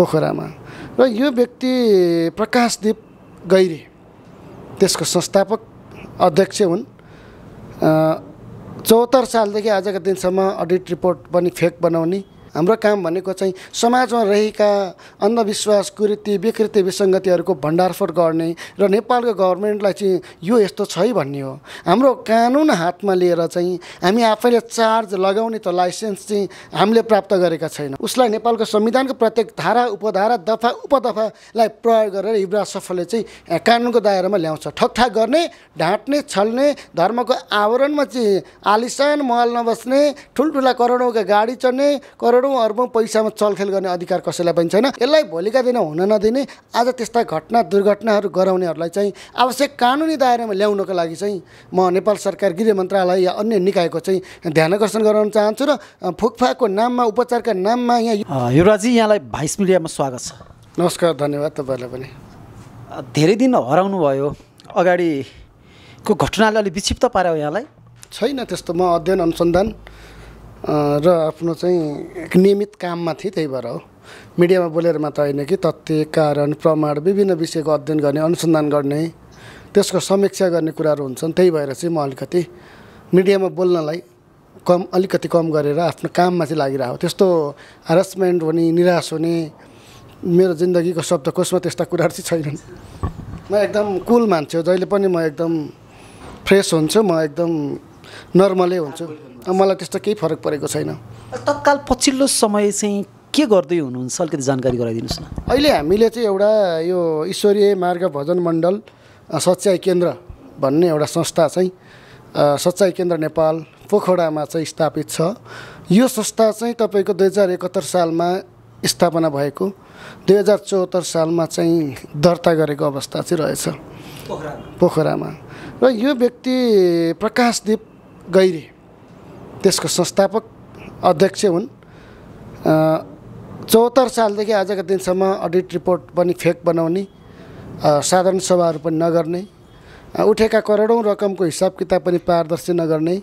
पोखरामा र यो व्यक्ति प्रकाशदीप गैरे त्यसको संस्थापक अध्यक्ष हुन् चौहत्तर सालदेखि आजको दिनसम्म अडिट रिपोर्ट पनि फेक बनाउने हाम्रो काम भनेको चाहिँ समाजमा रहेका अन्धविश्वास कुरीति विकृति विसङ्गतिहरूको भण्डारफोट गर्ने र नेपालको गभर्मेन्टलाई चाहिँ यो यस्तो छ है भन्ने हो हाम्रो कानुन हातमा लिएर चाहिँ हामी आफैले चार्ज लगाउने त लाइसेन्स चाहिँ हामीले प्राप्त गरेका छैनौँ उसलाई नेपालको संविधानको प्रत्येक धारा उपधारा दफा उपदफालाई प्रयोग गरेर युवराज सफलले चाहिँ कानुनको दायरामा ल्याउँछ ठकठाक गर्ने ढाँट्ने छल्ने धर्मको आवरणमा चाहिँ आलिसान महल नबस्ने ठुल्ठुला करोडौँका गाडी चढ्ने करोड करोडौँ अर्बौँ पैसामा चलखेल गर्ने अधिकार कसैलाई पनि छैन यसलाई भोलिका दिन हुन नदिने आज त्यस्ता घटना दुर्घटनाहरू गराउनेहरूलाई चाहिँ आवश्यक कानुनी दायरामा ल्याउनको लागि चाहिँ म नेपाल सरकार गृह मन्त्रालय या अन्य निकायको चाहिँ ध्यान आकर्षण गराउन चाहन्छु र फुकफाकको नाममा उपचारका नाममा यहाँ युवराजी यहाँलाई भाइस मिडियामा स्वागत छ नमस्कार धन्यवाद तपाईँहरूलाई पनि धेरै दिन हराउनु भयो अगाडिको घटनाले अलिक विक्षिप्त पार्यो यहाँलाई छैन त्यस्तो म अध्ययन अनुसन्धान र आफ्नो चाहिँ नियमित काममा थिएँ त्यही भएर हो मिडियामा बोलेर मात्र होइन कि तथ्य कारण प्रमाण विभिन्न विषयको अध्ययन गर्ने अनुसन्धान गर्ने त्यसको समीक्षा गर्ने कुराहरू हुन्छन् त्यही भएर चाहिँ म अलिकति मिडियामा बोल्नलाई कम अलिकति कम गरेर आफ्नो काममा चाहिँ लागिरहेको त्यस्तो हरासमेन्ट हुने निराश हुने मेरो जिन्दगीको शब्दकोशमा त्यस्ता कुराहरू चाहिँ छैनन् म एकदम कुल मान्छे हो जहिले पनि म एकदम फ्रेस हुन्छु म एकदम नर्मलै हुन्छु मलाई त्यस्तो केही फरक परेको छैन तत्काल पछिल्लो समय चाहिँ के गर्दै हुनुहुन्छ अलिकति जानकारी गराइदिनुहोस् न अहिले हामीले चाहिँ एउटा यो ईश्वरीय मार्ग भजन मण्डल सच्याइ केन्द्र भन्ने एउटा संस्था चाहिँ सच्चाइ केन्द्र नेपाल पोखरामा चाहिँ स्थापित छ यो संस्था चाहिँ तपाईँको दुई हजार एकहत्तर सालमा स्थापना भएको दुई हजार चौहत्तर सालमा चाहिँ दर्ता गरेको अवस्था चाहिँ रहेछ पोखरामा र यो व्यक्ति प्रकाशदीप गैरी त्यसको संस्थापक अध्यक्ष हुन् चौहत्तर सालदेखि आजको दिनसम्म अडिट रिपोर्ट पनि फेक बनाउने साधारण सभाहरू पनि नगर्ने उठेका करोडौँ रकमको हिसाब किताब पनि पारदर्शी नगर्ने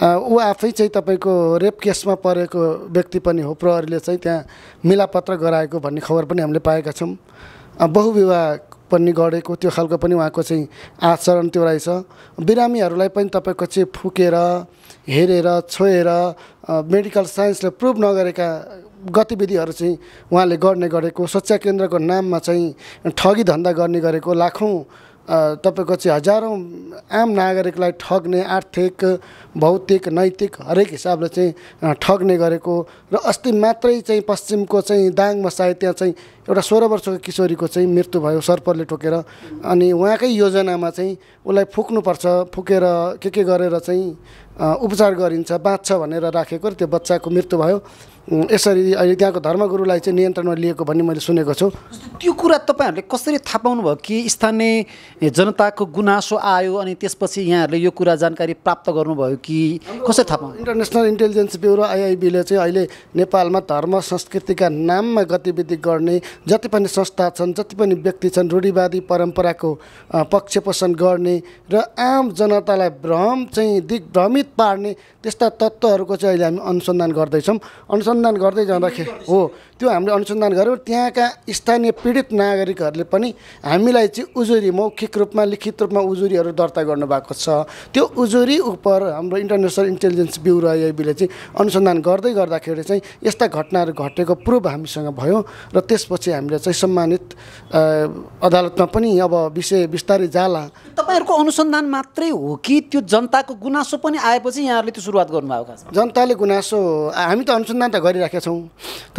ऊ आफै चाहिँ तपाईँको रेप केसमा परेको व्यक्ति पनि हो प्रहरीले चाहिँ त्यहाँ मिलापत्र गराएको भन्ने खबर पनि हामीले पाएका छौँ बहुविवाह पनि गरेको त्यो खालको पनि उहाँको चाहिँ आचरण त्यो रहेछ बिरामीहरूलाई पनि तपाईँको चाहिँ फुकेर हेरेर छोएर मेडिकल साइन्सले प्रुभ नगरेका गतिविधिहरू चाहिँ उहाँले गर्ने गरेको स्वच्छ केन्द्रको नाममा चाहिँ ठगी धन्दा गर्ने गरेको लाखौँ तपाईँको चाहिँ हजारौँ आम नागरिकलाई ठग्ने आर्थिक भौतिक नैतिक हरेक हिसाबले चाहिँ ठग्ने गरेको र अस्ति मात्रै चाहिँ पश्चिमको चाहिँ दाङमा सायद त्यहाँ चाहिँ एउटा सोह्र वर्षको किशोरीको चाहिँ मृत्यु भयो सर्पले टोकेर अनि उहाँकै योजनामा चाहिँ उसलाई फुक्नुपर्छ फुकेर के के गरेर चाहिँ उपचार गरिन्छ बाँच्छ भनेर राखेको र त्यो बच्चाको मृत्यु भयो यसरी अहिले त्यहाँको धर्मगुरुलाई चाहिँ नियन्त्रणमा लिएको भन्ने मैले सुनेको छु त्यो कुरा तपाईँहरूले कसरी थाहा पाउनुभयो कि स्थानीय जनताको गुनासो आयो अनि त्यसपछि यहाँहरूले यो कुरा जानकारी प्राप्त गर्नुभयो कि कसरी थाहा पाउनु इन्टरनेसनल इन्टेलिजेन्स ब्युरो आइआइबीले चाहिँ अहिले नेपालमा धर्म संस्कृतिका नाममा गतिविधि गर्ने जति पनि संस्था छन् जति पनि व्यक्ति छन् रूढिवादी परम्पराको पक्षपोषण गर्ने र आम जनतालाई भ्रम चाहिँ दिग्भ्रमित पार्ने त्यस्ता तत्त्वहरूको चाहिँ अहिले हामी अनुसन्धान गर्दैछौँ अनुसन्धान अनुसन्धान गर्दै जाँदाखेरि हो त्यो हामीले अनुसन्धान गऱ्यौँ त्यहाँका स्थानीय पीडित नागरिकहरूले पनि हामीलाई चाहिँ उजुरी मौखिक रूपमा लिखित रूपमा उजुरीहरू दर्ता गर्नुभएको छ त्यो उजुरी उप हाम्रो इन्टरनेसनल इन्टेलिजेन्स ब्युरो आइआइबीले चाहिँ अनुसन्धान गर्दै गर्दाखेरि चाहिँ यस्ता घटनाहरू घटेको प्रुभ हामीसँग भयो र त्यसपछि हामीले चाहिँ सम्मानित अदालतमा पनि अब विषय बिस्तारै जाला तपाईँहरूको अनुसन्धान मात्रै हो कि त्यो जनताको गुनासो पनि आएपछि यहाँहरूले त्यो सुरुवात गर्नुभएको छ जनताले गुनासो हामी त अनुसन्धान त गरिराखेका छौँ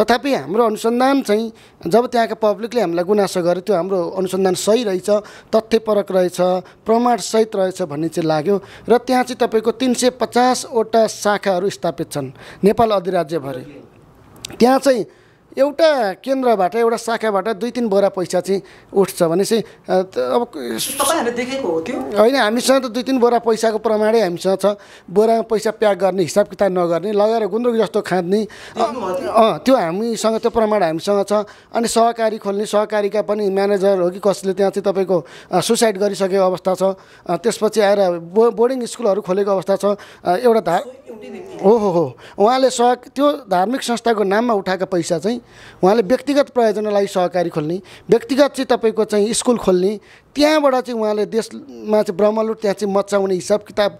तथापि हाम्रो अनुसन्धान चाहिँ जब त्यहाँका पब्लिकले हामीलाई गुनासो गर्यो त्यो हाम्रो अनुसन्धान सही रहेछ तथ्यपरक रहेछ प्रमाणसहित रहेछ भन्ने चाहिँ लाग्यो र त्यहाँ चाहिँ तपाईँको तिन सय पचासवटा शाखाहरू स्थापित छन् नेपाल अधिराज्यभरि त्यहाँ चाहिँ एउटा केन्द्रबाट एउटा शाखाबाट दुई तिन बोरा पैसा चाहिँ उठ्छ भने चाहिँ अब देखेको हो त्यो होइन हामीसँग त दुई तिन बोरा पैसाको प्रमाणै हामीसँग छ बोरामा पैसा प्याक गर्ने हिसाब किताब नगर्ने लगाएर गुन्द्रुक जस्तो खाँद्ने अँ त्यो हामीसँग त्यो प्रमाण हामीसँग छ अनि सहकारी खोल्ने सहकारीका पनि म्यानेजर हो कि कसले त्यहाँ चाहिँ तपाईँको सुसाइड गरिसकेको अवस्था छ त्यसपछि आएर बो बोर्डिङ स्कुलहरू खोलेको अवस्था छ एउटा धा हो हो उहाँले सह त्यो धार्मिक संस्थाको नाममा उठाएको पैसा चाहिँ उहाँले व्यक्तिगत प्रयोजनलाई सहकारी खोल्ने व्यक्तिगत चाहिँ तपाईँको चाहिँ स्कुल खोल्ने त्यहाँबाट चाहिँ उहाँले देशमा चाहिँ ब्रह्मलुट त्यहाँ चाहिँ मचाउने हिसाब किताब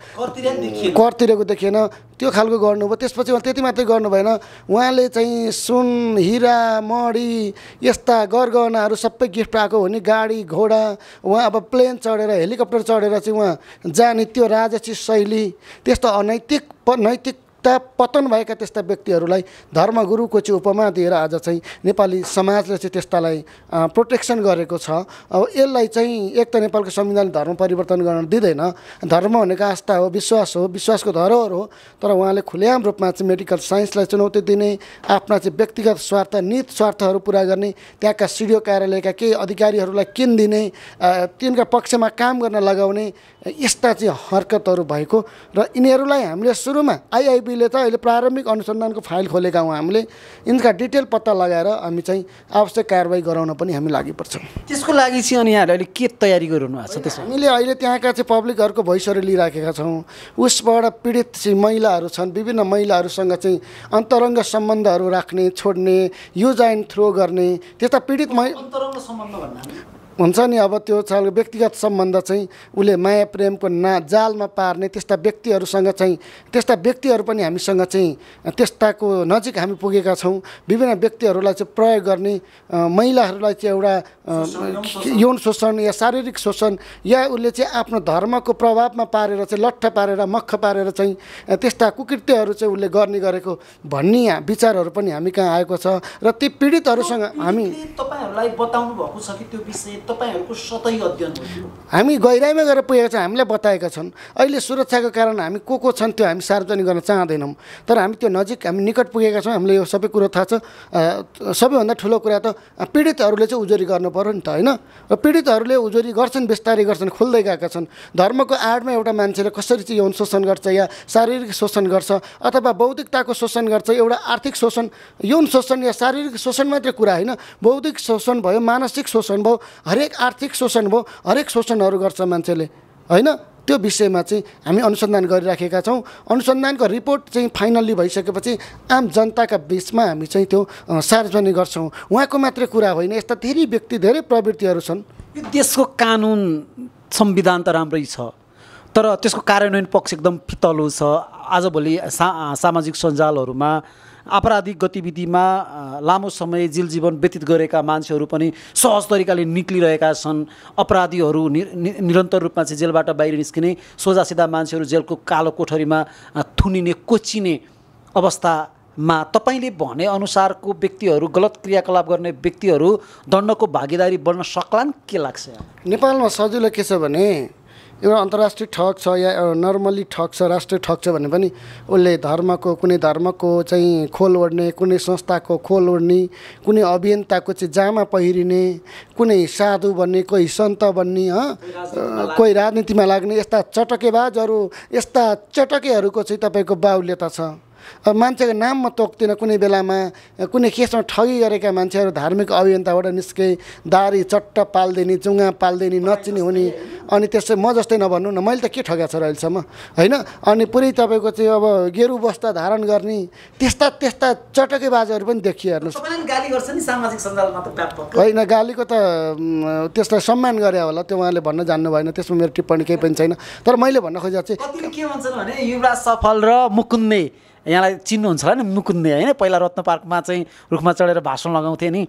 करतिरेको देखिएन त्यो खालको गर्नुभयो त्यसपछि उहाँ त्यति मात्रै गर्नु भएन उहाँले चाहिँ सुन हिरा मडी यस्ता गरगहनाहरू सबै गिफ्ट आएको हो नि गाडी घोडा उहाँ अब प्लेन चढेर हेलिकप्टर चढेर चाहिँ उहाँ जाने त्यो राजसी शैली त्यस्तो अनैतिक नैतिक ता पतन भएका त्यस्ता व्यक्तिहरूलाई धर्मगुरुको चाहिँ उपमा दिएर आज चाहिँ नेपाली समाजले चाहिँ त्यस्तालाई प्रोटेक्सन गरेको छ अब यसलाई चाहिँ एक त नेपालको संविधानले धर्म परिवर्तन गर्न दिँदैन धर्म भनेको आस्था हो विश्वास हो विश्वासको धरोहर हो तर उहाँले खुलेआम रूपमा चाहिँ मेडिकल साइन्सलाई चुनौती दिने आफ्ना चाहिँ व्यक्तिगत स्वार्थ नित स्वार्थहरू पुरा गर्ने त्यहाँका सिडिओ कार्यालयका केही अधिकारीहरूलाई दिने तिनका पक्षमा काम गर्न लगाउने यस्ता चाहिँ हरकतहरू भएको र यिनीहरूलाई हामीले सुरुमा आइआई आइएलपीले त अहिले प्रारम्भिक अनुसन्धानको फाइल खोलेका हौँ हामीले यिनका डिटेल पत्ता लगाएर हामी चाहिँ आवश्यक कारवाही गराउन पनि हामी लागि पर्छौँ त्यसको लागि चाहिँ अनि यहाँहरूले के तयारी गरिरहनु भएको छ त्यसमा हामीले अहिले त्यहाँका चाहिँ पब्लिकहरूको भोइसहरू लिइराखेका छौँ उसबाट पीडित चाहिँ महिलाहरू छन् विभिन्न महिलाहरूसँग चाहिँ अन्तरङ्ग सम्बन्धहरू राख्ने छोड्ने युज एन्ड थ्रो गर्ने त्यस्ता पीडित महिला हुन्छ नि अब त्यो चालको व्यक्तिगत सम्बन्ध चाहिँ उसले माया प्रेमको ना जालमा पार्ने त्यस्ता व्यक्तिहरूसँग चाहिँ त्यस्ता व्यक्तिहरू पनि हामीसँग चाहिँ त्यस्ताको नजिक हामी पुगेका छौँ विभिन्न व्यक्तिहरूलाई चाहिँ प्रयोग गर्ने महिलाहरूलाई चाहिँ एउटा यौन शोषण या शारीरिक शोषण या उसले चाहिँ आफ्नो धर्मको प्रभावमा पारेर चाहिँ लट्ठ पारेर मख पारेर चाहिँ त्यस्ता कुकृत्यहरू चाहिँ उसले गर्ने गरेको भन्ने विचारहरू पनि हामी कहाँ आएको छ र ती पीडितहरूसँग हामी तपाईँहरूलाई बताउनु भएको छ कि त्यो विषय तपाईँहरूको सतही अध्ययन हामी गहिराइमा गएर पुगेका छौँ हामीलाई बताएका छन् अहिले सुरक्षाको कारण हामी को को छन् त्यो हामी सार्वजनिक गर्न चाहँदैनौँ तर हामी त्यो नजिक हामी निकट पुगेका छौँ हामीले यो सबै कुरो थाहा छ सबैभन्दा ठुलो कुरा त पीडितहरूले चाहिँ उजुरी गर्नु पऱ्यो नि त होइन र पीडितहरूले उजुरी गर्छन् बिस्तारै गर्छन् खुल्दै गएका छन् धर्मको आडमा एउटा मान्छेले कसरी चाहिँ यौन शोषण गर्छ या शारीरिक शोषण गर्छ अथवा बौद्धिकताको शोषण गर्छ एउटा आर्थिक शोषण यौन शोषण या शारीरिक शोषण मात्रै कुरा होइन बौद्धिक शोषण भयो मानसिक शोषण भयो हरेक आर्थिक शोषण भयो हरेक शोषणहरू गर्छ मान्छेले होइन त्यो विषयमा चाहिँ हामी अनुसन्धान गरिराखेका छौँ अनुसन्धानको रिपोर्ट चाहिँ फाइनल्ली भइसकेपछि आम जनताका बिचमा हामी चाहिँ त्यो सार्वजनिक गर्छौँ उहाँको मात्रै कुरा होइन यस्ता धेरै व्यक्ति धेरै प्रवृत्तिहरू छन् यो देशको कानुन संविधान त राम्रै छ तर त्यसको कार्यान्वयन पक्ष एकदम पितलो छ आजभोलि सा सामाजिक सञ्जालहरूमा आपराधिक गतिविधिमा लामो समय जेल जीवन व्यतीत गरेका मान्छेहरू पनि सहज तरिकाले निक्लिरहेका छन् अपराधीहरू नि, निरन्तर रूपमा चाहिँ जेलबाट बाहिर निस्किने सोझासिधा मान्छेहरू जेलको कालो कोठरीमा थुनिने कोचिने अवस्थामा तपाईँले भने अनुसारको व्यक्तिहरू गलत क्रियाकलाप गर्ने व्यक्तिहरू दण्डको भागीदारी बढ्न सक्लान् के लाग्छ नेपालमा सजिलो के छ भने एउटा अन्तर्राष्ट्रिय ठग छ या नर्मली ठग छ राष्ट्रिय ठग छ भने पनि उसले धर्मको कुनै धर्मको चाहिँ खोल ओढ्ने कुनै संस्थाको खोल ओढ्ने कुनै अभियन्ताको चाहिँ जामा पहिरिने कुनै साधु भन्ने कोही सन्त भन्ने कोही राजनीतिमा लाग्ने यस्ता चटकेबाजहरू यस्ता चटकेहरूको चाहिँ तपाईँको बाहुल्यता छ मान्छेको नाम म तोक्दिनँ कुनै बेलामा कुनै केसमा ठगी गरेका मान्छेहरू धार्मिक अभियन्ताबाट निस्के दारी चट्ट पालिदिने चुङ्गा पालिदिने नचिने हुने अनि त्यसै म जस्तै नभन्नु न मैले त के ठगा छ र अहिलेसम्म होइन अनि पुरै तपाईँको चाहिँ अब गेरु बस्दा धारण गर्ने त्यस्ता त्यस्ता चटकै बाजुहरू पनि देखियो हेर्नुहोस् होइन गालीको त त्यसलाई सम्मान गरे होला त्यो उहाँले भन्न जान्नु भएन त्यसमा मेरो टिप्पणी केही पनि छैन तर मैले भन्न खोजेको चाहिँ के भन्छन् भने युवराज सफल र मुकुन्ने यहाँलाई चिन्नुहुन्छ होला नि मुकुन्दे होइन पहिला रत्न पार्कमा चाहिँ रुखमा चढेर भाषण लगाउँथे नि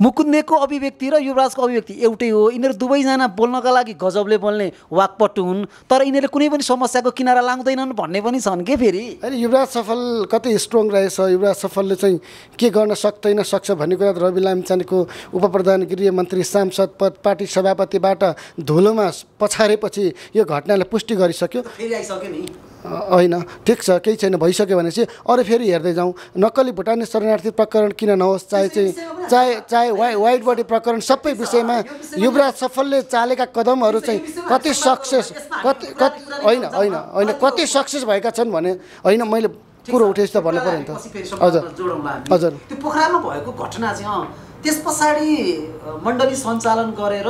मुकुन्देको अभिव्यक्ति र युवराजको अभिव्यक्ति एउटै हो यिनीहरू दुवैजना बोल्नका लागि गजबले बोल्ने वाकपटु हुन् तर यिनीहरूले कुनै पनि समस्याको किनारा लाग्दैनन् भन्ने पनि छन् के फेरि होइन युवराज सफल कति स्ट्रङ रहेछ युवराज सफलले चाहिँ के गर्न सक्दैन सक्छ भन्ने कुरा रवि लामचानेको उपप्रधान गृहमन्त्री सांसद पद पार्टी सभापतिबाट धुलोमा पछारेपछि यो घटनाले पुष्टि गरिसक्यो फेरि आइसक्यो नि होइन ठिक छ केही छैन भइसक्यो भनेपछि अरू फेरि हेर्दै जाउँ नक्कली भुटानी शरणार्थी प्रकरण किन नहोस् चाहे चाहिँ चाहे चाहे वाइ वाइट बडी प्रकरण सबै विषयमा युवराज सफलले चालेका कदमहरू चाहिँ कति सक्सेस कति कति होइन होइन होइन कति सक्सेस भएका छन् भने होइन मैले कुरो उठेछ त भन्नु पऱ्यो नि त हजुर हजुर त्यो पोखरामा भएको घटना चाहिँ त्यस पछाडि मण्डली सञ्चालन गरेर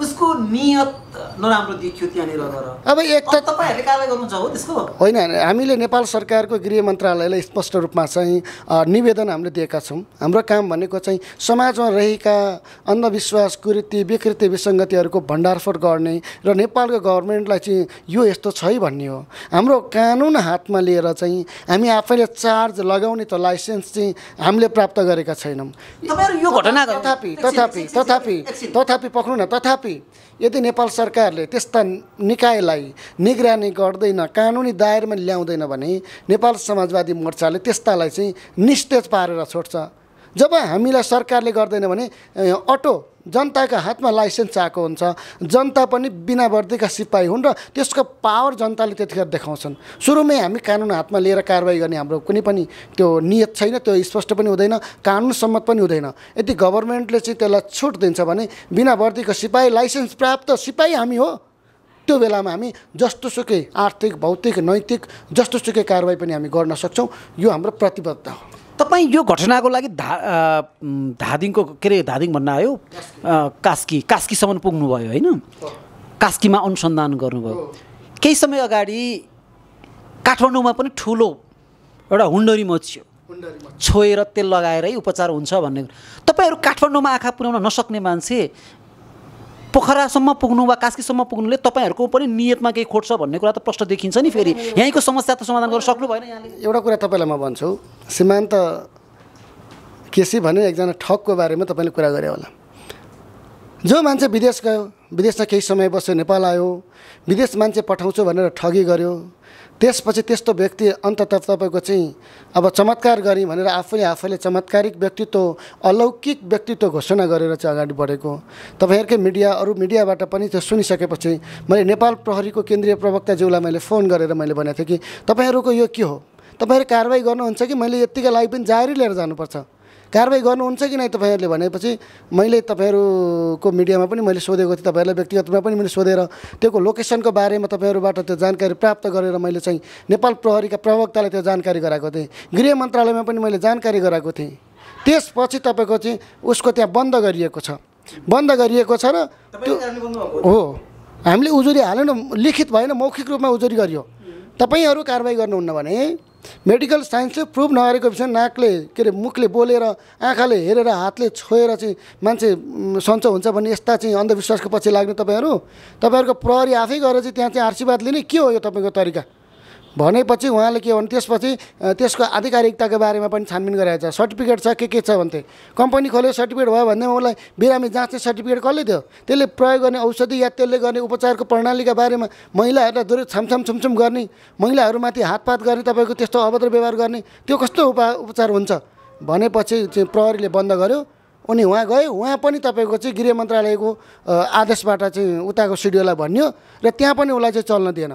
उसको नियत अब एक त होइन हामीले नेपाल सरकारको गृह मन्त्रालयलाई स्पष्ट रूपमा चाहिँ निवेदन हामीले दिएका छौँ हाम्रो काम भनेको चाहिँ समाजमा रहेका अन्धविश्वास कुरीति विकृति विसङ्गतिहरूको भण्डारफोड गर्ने र नेपालको गभर्मेन्टलाई चाहिँ यो यस्तो छ है भन्ने हो हाम्रो कानुन हातमा लिएर चाहिँ हामी आफैले चार्ज लगाउने त लाइसेन्स चाहिँ हामीले प्राप्त गरेका छैनौँ तथापि तथापि तथापि तथापि पक्नु न तथापि तथापि यदि नेपाल सरकारले त्यस्ता निकायलाई निगरानी गर्दैन कानुनी दायरमा ल्याउँदैन भने नेपाल समाजवादी मोर्चाले त्यस्तालाई चाहिँ निस्तेज पारेर छोड्छ जब हामीलाई सरकारले गर्दैन भने अटो जनताका हातमा लाइसेन्स चाहेको हुन्छ जनता पनि बिना वर्दीका सिपाही हुन् र त्यसको पावर जनताले त्यतिखेर देखाउँछन् सुरुमै हामी कानुन हातमा लिएर कारवाही गर्ने हाम्रो कुनै पनि त्यो नियत छैन त्यो स्पष्ट पनि हुँदैन कानुन सम्मत पनि हुँदैन यदि गभर्मेन्टले चाहिँ त्यसलाई छुट दिन्छ भने बिना वर्दीको सिपाही लाइसेन्स प्राप्त सिपाही हामी हो त्यो बेलामा हामी जस्तोसुकै आर्थिक भौतिक नैतिक जस्तोसुकै कारवाही पनि हामी गर्न सक्छौँ यो हाम्रो प्रतिबद्धता हो तपाईँ यो घटनाको लागि धा धादिङको के अरे धादिङ भन्न आयो कास्की कास्कीसम्म पुग्नुभयो होइन कास्कीमा अनुसन्धान गर्नुभयो केही समय अगाडि काठमाडौँमा पनि ठुलो एउटा हुन्डरी मचियो छोएर तेल लगाएरै उपचार हुन्छ भन्ने तपाईँहरू काठमाडौँमा आँखा पुर्याउन नसक्ने मान्छे पोखरासम्म पुग्नु वा कास्कीसम्म पुग्नुले तपाईँहरूको पनि नियतमा केही खोट्छ भन्ने कुरा त प्रश्न देखिन्छ नि फेरि यहीँको समस्या त समाधान गर्न सक्नु भएन यहाँले एउटा कुरा तपाईँलाई म भन्छु सीमान्त केसी भने एकजना ठगको बारेमा तपाईँले कुरा गरे होला जो मान्छे विदेश गयो विदेशमा केही समय बस्यो नेपाल आयो विदेश मान्छे पठाउँछु भनेर ठगी गर्यो त्यसपछि त्यस्तो व्यक्ति अन्तत तपाईँको चाहिँ अब चमत्कार गरेँ भनेर आफूले आफैले चमत्कारिक व्यक्तित्व अलौकिक व्यक्तित्व घोषणा गरेर चाहिँ अगाडि बढेको तपाईँहरूकै मिडिया अरू मिडियाबाट पनि त्यो सुनिसकेपछि मैले नेपाल प्रहरीको केन्द्रीय प्रवक्ताज्यूलाई मैले फोन गरेर मैले भनेको थिएँ कि तपाईँहरूको यो के हो तपाईँहरू कारवाही गर्नुहुन्छ कि मैले यत्तिकै लागि पनि जारी लिएर जानुपर्छ कारवाही गर्नुहुन्छ कि नै तपाईँहरूले भनेपछि मैले तपाईँहरूको मिडियामा पनि मैले सोधेको थिएँ तपाईँहरूलाई व्यक्तिगतमा पनि मैले सोधेर त्योको लोकेसनको बारेमा तपाईँहरूबाट त्यो जानकारी प्राप्त गरेर मैले चाहिँ नेपाल प्रहरीका प्रवक्तालाई त्यो जानकारी गराएको थिएँ गृह मन्त्रालयमा पनि मैले जानकारी गराएको थिएँ त्यसपछि तपाईँको चाहिँ उसको त्यहाँ बन्द गरिएको छ बन्द गरिएको छ र त्यो हो हामीले उजुरी हालेन लिखित भएन मौखिक रूपमा उजुरी गरियो तपाईँहरू कारवाही गर्नुहुन्न भने मेडिकल साइन्सले प्रुभ नगरेको विषय नाकले के अरे मुखले बोलेर आँखाले हेरेर हातले छोएर चाहिँ मान्छे सन्चो हुन्छ भन्ने यस्ता चाहिँ अन्धविश्वासको पछि लाग्ने तपाईँहरू तपाईँहरूको प्रहरी आफै गएर चाहिँ त्यहाँ चाहिँ आशीर्वाद लिने के हो यो तपाईँको तरिका भनेपछि उहाँले के भन्नु त्यसपछि त्यसको आधिकारिकताको बारेमा पनि छानबिन गराएको छ सर्टिफिकेट छ के के छ भन्थे कम्पनी खोल्यो सर्टिफिकेट भयो भने उसलाई बिरामी जाँच्ने सर्टिफिकेट कसले थियो त्यसले प्रयोग गर्ने औषधि या त्यसले गर्ने उपचारको प्रणालीका बारेमा महिलाहरूलाई दुर छमछम छुमछुम गर्ने महिलाहरूमाथि हातपात गर्ने तपाईँको त्यस्तो अभद्र व्यवहार गर्ने त्यो कस्तो उपचार हुन्छ भनेपछि चाहिँ प्रहरीले बन्द गर्यो अनि उहाँ गए उहाँ पनि तपाईँको चाहिँ गृह मन्त्रालयको आदेशबाट चाहिँ उताको सिडियोलाई भनियो र त्यहाँ पनि उसलाई चाहिँ चल्न दिएन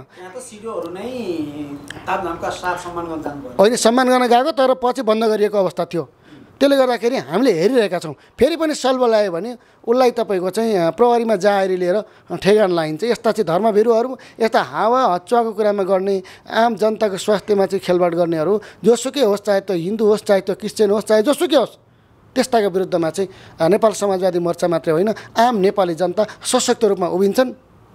होइन सम्मान गर्न गएको तर पछि बन्द गरिएको अवस्था थियो त्यसले गर्दाखेरि हामीले हेरिरहेका छौँ फेरि पनि सल्भ लगायो भने उसलाई तपाईँको चाहिँ प्रहरीमा जाहेरी लिएर ठेगान लाइन्छ यस्ता चाहिँ धर्मभिरुहरू यस्ता हावा हचुवाको कुरामा गर्ने आम जनताको स्वास्थ्यमा चाहिँ खेलबाड गर्नेहरू जोसुकै होस् चाहे त्यो हिन्दू होस् चाहे त्यो क्रिस्चियन होस् चाहे जोसुकै होस् त्यस्ताका विरुद्धमा चाहिँ नेपाल समाजवादी मोर्चा मात्रै होइन आम नेपाली जनता सशक्त रूपमा उभिन्छन्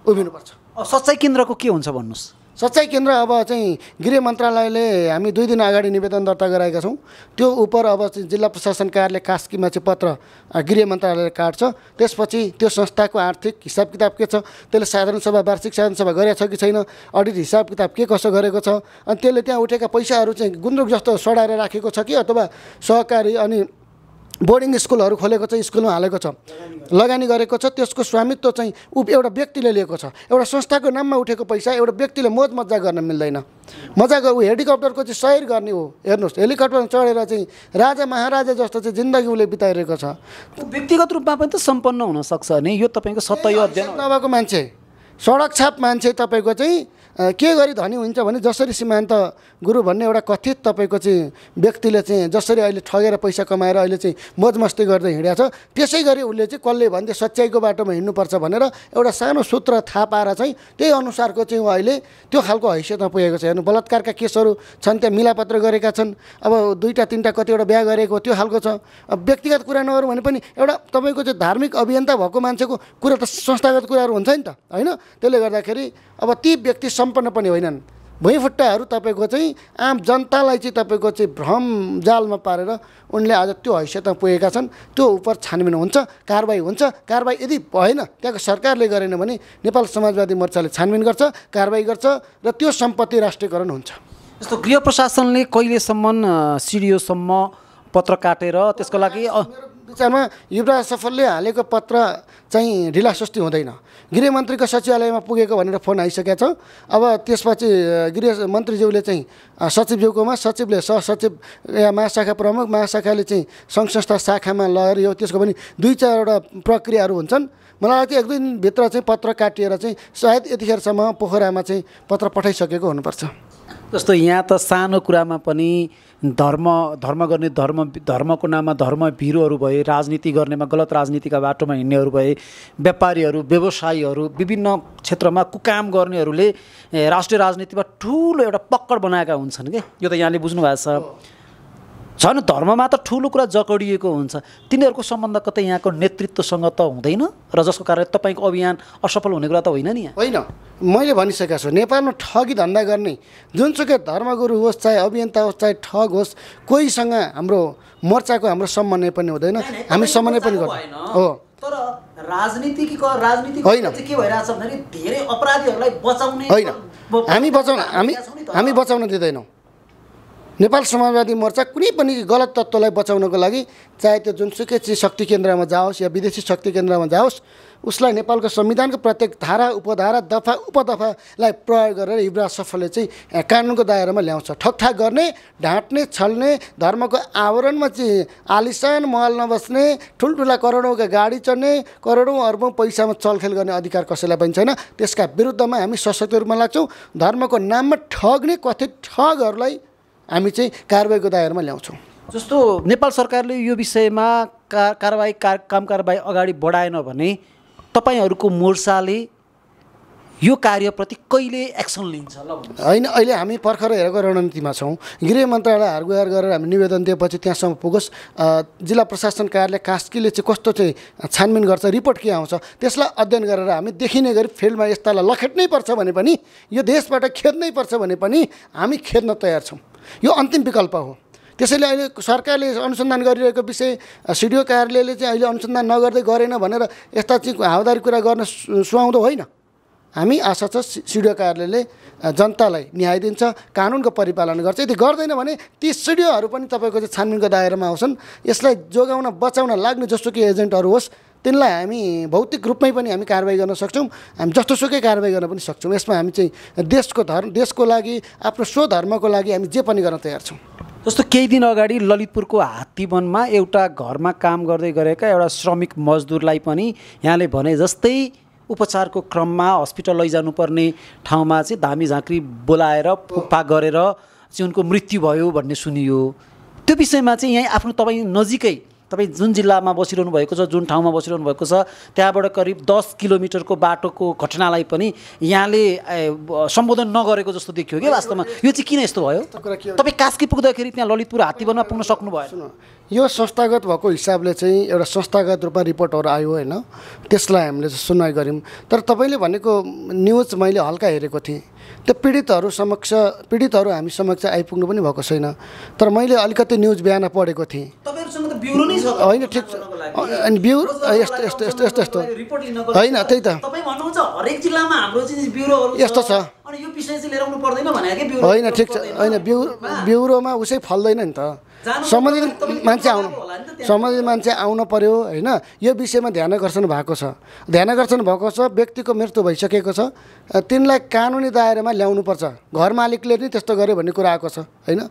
उभिनुपर्छ सच्चाइ केन्द्रको के हुन्छ भन्नुहोस् सच्चाइ केन्द्र अब चाहिँ गृह मन्त्रालयले हामी दुई दिन अगाडि निवेदन दर्ता गराएका छौँ त्यो उप अब चाहिँ जिल्ला प्रशासन कार्यालय कास्कीमा चाहिँ पत्र गृह मन्त्रालयले काट्छ त्यसपछि त्यो संस्थाको आर्थिक हिसाब किताब के छ त्यसले साधारण सभा वार्षिक साधारण सभा गरेको छ कि छैन अडिट हिसाब किताब के कसो गरेको छ अनि त्यसले त्यहाँ उठेका पैसाहरू चाहिँ गुन्द्रुक जस्तो सडाएर राखेको छ कि अथवा सहकारी अनि बोर्डिङ स्कुलहरू खोलेको छ स्कुलमा हालेको छ लगानी गरेको छ त्यसको स्वामित्व चाहिँ उ एउटा व्यक्तिले लिएको छ एउटा संस्थाको नाममा उठेको पैसा एउटा व्यक्तिले मोज मजा गर्न मिल्दैन मजा ऊ हेलिकप्टरको चाहिँ सैर गर्ने हो हेर्नुहोस् हेलिकप्टरमा चढेर चाहिँ राजा महाराजा जस्तो चाहिँ जिन्दगी उसले बिताइरहेको छ व्यक्तिगत रूपमा पनि त सम्पन्न हुनसक्छ नि यो तपाईँको सत्य नभएको मान्छे सडक छाप मान्छे तपाईँको चाहिँ के गरी धनी हुन्छ भने जसरी सीमान्त गुरु भन्ने एउटा कथित तपाईँको चाहिँ व्यक्तिले चाहिँ जसरी अहिले ठगेर पैसा कमाएर अहिले चाहिँ मोज गर्दै हिँडेको छ त्यसै गरी उसले चाहिँ कसले भन्थे सच्चाइको बाटोमा हिँड्नुपर्छ भनेर एउटा सानो सूत्र थाहा पाएर चाहिँ त्यही अनुसारको चाहिँ ऊ अहिले त्यो खालको हैसियतमा पुगेको छ हेर्नु बलात्कारका केसहरू छन् त्यहाँ मिलापत्र गरेका छन् अब दुईवटा तिनवटा कतिवटा बिहा गरेको त्यो खालको छ अब व्यक्तिगत कुरा नगरौँ भने पनि एउटा तपाईँको चाहिँ धार्मिक अभियन्ता भएको मान्छेको कुरा त संस्थागत कुराहरू हुन्छ नि त होइन त्यसले गर्दाखेरि अब ती व्यक्ति सम्पन्न पनि होइनन् भुइँफुट्टाहरू तपाईँको चाहिँ आम जनतालाई चाहिँ तपाईँको चाहिँ भ्रम जालमा पारेर उनले आज त्यो हैसियतमा पुगेका छन् त्यो उप छानबिन हुन्छ कारवाही हुन्छ कारवाही यदि भएन त्यहाँको सरकारले गरेन भने नेपाल समाजवादी मोर्चाले छानबिन गर्छ कारवाही गर्छ र त्यो सम्पत्ति राष्ट्रियकरण हुन्छ जस्तो गृह प्रशासनले कहिलेसम्म सिडिओसम्म पत्र काटेर त्यसको लागि विचारमा युवराज सफलले हालेको पत्र चाहिँ ढिला सुस्ती हुँदैन गृहमन्त्रीको सचिवालयमा पुगेको भनेर फोन आइसकेका छ अब त्यसपछि गृह मन्त्रीज्यूले चाहिँ सचिवज्यूकोमा सचिवले सहसचिव या महाशाखा प्रमुख महाशाखाले चाहिँ सङ्घ संस्था शाखामा लगेर यो त्यसको पनि दुई चारवटा प्रक्रियाहरू हुन्छन् मलाई लाग्छ एक दुई दिनभित्र चाहिँ पत्र काटिएर चाहिँ सायद यतिखेरसम्म पोखरामा चाहिँ पत्र पठाइसकेको हुनुपर्छ जस्तो यहाँ त सानो कुरामा पनि धर्म धर्म गर्ने धर्म धर्मको नाममा धर्म भिरोहरू भए राजनीति गर्नेमा गलत राजनीतिका बाटोमा हिँड्नेहरू भए व्यापारीहरू व्यवसायीहरू विभिन्न क्षेत्रमा कुकाम गर्नेहरूले राष्ट्रिय राजनीतिमा ठुलो एउटा पक्कड बनाएका हुन्छन् कि यो त यहाँले बुझ्नु भएको छ झन् धर्ममा त ठुलो कुरा जकडिएको हुन्छ तिनीहरूको सम्बन्ध कतै यहाँको नेतृत्वसँग त हुँदैन र जसको कारणले तपाईँको अभियान असफल हुने कुरा त होइन नि होइन मैले भनिसकेको छु नेपालमा ठगी धन्दा गर्ने जुनसुकै धर्मगुरु होस् चाहे अभियन्ता होस् चाहे ठग होस् कोहीसँग हाम्रो मोर्चाको हाम्रो समन्वय पनि हुँदैन हामी समन्वय पनि गर्दैन हो तर राजनीतिक राजनीति होइन के धेरै अपराधीहरूलाई बचाउने होइन हामी बचाउन हामी हामी बचाउन दिँदैनौँ नेपाल समाजवादी मोर्चा कुनै पनि गलत तत्त्वलाई बचाउनको लागि चाहे त्यो जुनसुकै चिज शक्ति केन्द्रमा जाओस् या विदेशी शक्ति केन्द्रमा जाओस् उसलाई नेपालको संविधानको प्रत्येक धारा उपधारा दफा उपदफालाई प्रयोग गरेर युवराज सफलले चाहिँ कानुनको दायरामा ल्याउँछ ठकठाक गर्ने ढाँट्ने छल्ने धर्मको आवरणमा चाहिँ आलिसान महल नबस्ने ठुल्ठुला करोडौँका गाडी चढ्ने करोडौँ अर्बौँ पैसामा चलखेल गर्ने अधिकार कसैलाई पनि छैन त्यसका विरुद्धमा हामी सशक्त रूपमा लाग्छौँ धर्मको नाममा ठग्ने कथित ठगहरूलाई हामी चाहिँ कारवाहीको दायरामा ल्याउँछौँ जस्तो नेपाल सरकारले यो विषयमा का कारवाही कार काम कारवाही अगाडि बढाएन भने तपाईँहरूको मोर्चाले यो कार्यप्रति कहिले एक्सन लिन्छ ल होइन अहिले हामी भर्खर हेरेको रणनीतिमा छौँ गृह मन्त्रालय हारगुहार गरेर हामी निवेदन दिएपछि त्यहाँसम्म पुगोस् जिल्ला प्रशासन कार्यालय कास्कीले चाहिँ कस्तो चाहिँ छानबिन गर्छ रिपोर्ट के आउँछ त्यसलाई अध्ययन गरेर हामी देखिने गरी फिल्डमा यस्तालाई लखेट्नै पर्छ भने पनि यो देशबाट खेद्नै पर्छ भने पनि हामी खेद्न तयार छौँ यो अन्तिम विकल्प हो त्यसैले अहिले सरकारले अनुसन्धान गरिरहेको विषय सिडिओ कार्यालयले चाहिँ अहिले अनुसन्धान नगर्दै गरेन भनेर यस्ता चाहिँ हावादारी कुरा गर्न सुहाउँदो होइन हामी आशा छ सिडिओ कार्यालयले जनतालाई न्याय दिन्छ कानुनको परिपालन गर्छ यदि गर्दैन भने ती सिडिओहरू पनि तपाईँको चाहिँ छानबिनको दायरामा आउँछन् यसलाई जोगाउन बचाउन लाग्ने जस्तो कि एजेन्टहरू होस् तिनलाई हामी भौतिक रूपमै पनि हामी कारवाही गर्न सक्छौँ हामी जस्तोसुकै कारवाही गर्न पनि सक्छौँ यसमा हामी चाहिँ देशको धर्म देशको लागि आफ्नो स्वधर्मको लागि हामी जे पनि गर्न तयार छौँ जस्तो केही दिन अगाडि ललितपुरको हात्तीवनमा एउटा घरमा काम गर्दै गरेका एउटा श्रमिक मजदुरलाई पनि यहाँले भने जस्तै उपचारको क्रममा हस्पिटल लैजानुपर्ने ठाउँमा चाहिँ धामी झाँक्री बोलाएर फुक्पा गरेर चाहिँ उनको मृत्यु भयो भन्ने सुनियो त्यो विषयमा चाहिँ यहीँ आफ्नो तपाईँ नजिकै तपाईँ जुन जिल्लामा बसिरहनु भएको छ जुन ठाउँमा बसिरहनु भएको छ त्यहाँबाट करिब दस किलोमिटरको बाटोको घटनालाई पनि यहाँले सम्बोधन नगरेको जस्तो देखियो कि वास्तवमा यो चाहिँ किन यस्तो भयो तपाईँ कास्की पुग्दाखेरि त्यहाँ ललितपुर हात्तीवनमा पुग्न सक्नु भएन यो संस्थागत भएको हिसाबले चाहिँ एउटा संस्थागत रूपमा रिपोर्टहरू आयो होइन त्यसलाई हामीले सुनवाई गऱ्यौँ तर तपाईँले भनेको न्युज मैले हल्का हेरेको थिएँ त्यो पीडितहरू समक्ष पीडितहरू हामी समक्ष आइपुग्नु पनि भएको छैन तर मैले अलिकति न्युज बिहान पढेको थिएँ होइन ठिक अनि ब्युरो यस्तो यस्तो यस्तो यस्तो यस्तो होइन त्यही त हरेक जिल्लामा हाम्रो चाहिँ यस्तो छ होइन ठिक छ होइन ब्युरो ब्युरोमा उसै फल्दैन नि त सम्बन्धित मान्छे आउनु सम्बन्धित मान्छे आउनु पर्यो होइन यो विषयमा ध्यान आकर्षण भएको छ ध्यान आकर्षण भएको छ व्यक्तिको मृत्यु भइसकेको छ तिनलाई कानुनी दायरामा ल्याउनुपर्छ घर मालिकले नै त्यस्तो गर्यो भन्ने कुरा आएको छ होइन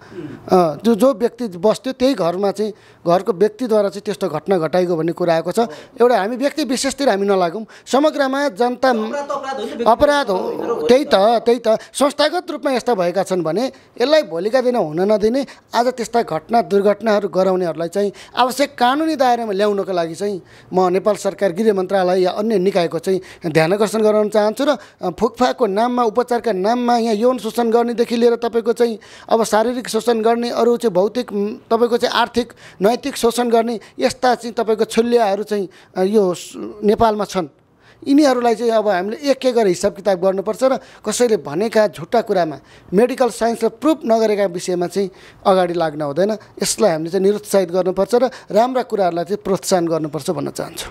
जो जो व्यक्ति बस्थ्यो त्यही घरमा चाहिँ घरको व्यक्तिद्वारा चाहिँ त्यस्तो घटना घटाइएको भन्ने कुरा आएको छ एउटा हामी व्यक्ति विशेषतिर हामी नलागौँ समग्रमा जनता अपराध हो त्यही त त्यही त संस्थागत रूपमा यस्ता भएका छन् भने यसलाई भोलिका दिन हुन नदिने आज त्यस्ता घटना घटना दुर्घटनाहरू गराउनेहरूलाई चाहिँ आवश्यक कानुनी दायरामा ल्याउनको लागि चाहिँ म नेपाल सरकार गृह मन्त्रालय या अन्य निकायको चाहिँ ध्यान आकर्षण गराउन चाहन्छु र फुकफाको नाममा उपचारका नाममा यहाँ यौन शोषण गर्नेदेखि लिएर तपाईँको चाहिँ अब शारीरिक शोषण गर्ने अरू चाहिँ भौतिक तपाईँको चाहिँ आर्थिक नैतिक शोषण गर्ने यस्ता चाहिँ तपाईँको छुल्याहरू चाहिँ यो नेपालमा छन् यिनीहरूलाई चाहिँ अब हामीले एक एक गरेर हिसाब किताब गर्नुपर्छ र कसैले भनेका झुट्टा कुरामा मेडिकल साइन्सले प्रुफ नगरेका विषयमा चाहिँ अगाडि लाग्न हुँदैन यसलाई हामीले चाहिँ निरुत्साहित गर्नुपर्छ र राम्रा कुराहरूलाई चाहिँ प्रोत्साहन गर्नुपर्छ भन्न चाहन्छु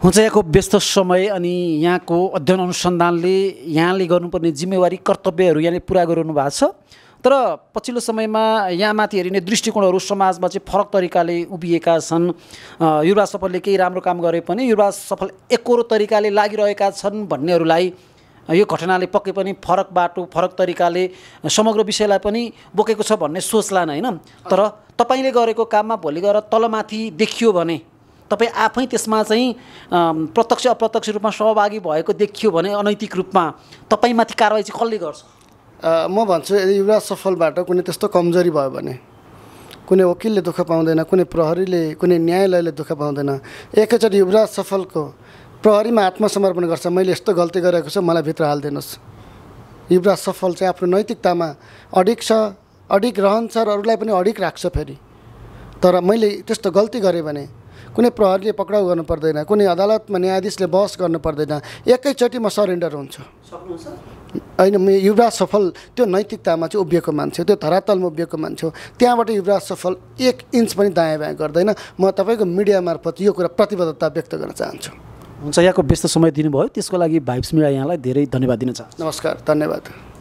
हुन्छ यहाँको व्यस्त समय अनि यहाँको अध्ययन अनुसन्धानले यहाँले गर्नुपर्ने जिम्मेवारी कर्तव्यहरू यहाँले पुरा गराउनु भएको छ तर पछिल्लो समयमा यहाँमाथि हेरिने दृष्टिकोणहरू समाजमा चाहिँ फरक तरिकाले उभिएका छन् युवा सफलले केही राम्रो काम गरे पनि युवा सफल एकरो तरिकाले लागिरहेका छन् भन्नेहरूलाई यो घटनाले पक्कै पनि फरक बाटो फरक तरिकाले समग्र विषयलाई पनि बोकेको छ भन्ने सोच लान होइन तर तपाईँले गरेको काममा भोलि गएर तलमाथि देखियो भने तपाईँ आफै त्यसमा चाहिँ प्रत्यक्ष अप्रत्यक्ष रूपमा सहभागी भएको देखियो भने अनैतिक रूपमा तपाईँमाथि कारवाही चाहिँ कसले गर्छ म भन्छु यदि युवराज सफलबाट कुनै त्यस्तो कमजोरी भयो भने कुनै वकिलले दुःख पाउँदैन कुनै प्रहरीले कुनै न्यायालयले दुःख पाउँदैन एकैचोटि युवराज सफलको प्रहरीमा आत्मसमर्पण गर्छ मैले यस्तो गल्ती गरेको छु मलाई भित्र हालिदिनुहोस् युवराज सफल चाहिँ आफ्नो नैतिकतामा अडिक छ अडिक रहन्छ र अरूलाई पनि अडिक राख्छ फेरि तर मैले त्यस्तो गल्ती गरेँ भने कुनै प्रहरीले पक्राउ गर्नु पर्दैन कुनै अदालतमा न्यायाधीशले बहस गर्नु पर्दैन एकैचोटि म सरेन्डर हुन्छु होइन म युवराज सफल त्यो नैतिकतामा चाहिँ उभिएको मान्छे हो त्यो धरातलमा उभिएको मान्छे हो त्यहाँबाट युवराज सफल एक इन्च पनि दायाँ बायाँ गर्दैन म तपाईँको मिडिया मार्फत यो कुरा प्रतिबद्धता व्यक्त गर्न चाहन्छु हुन्छ यहाँको व्यस्त समय दिनुभयो त्यसको लागि भाइब्स मिडिया यहाँलाई धेरै धन्यवाद दिन चाहन्छु नमस्कार धन्यवाद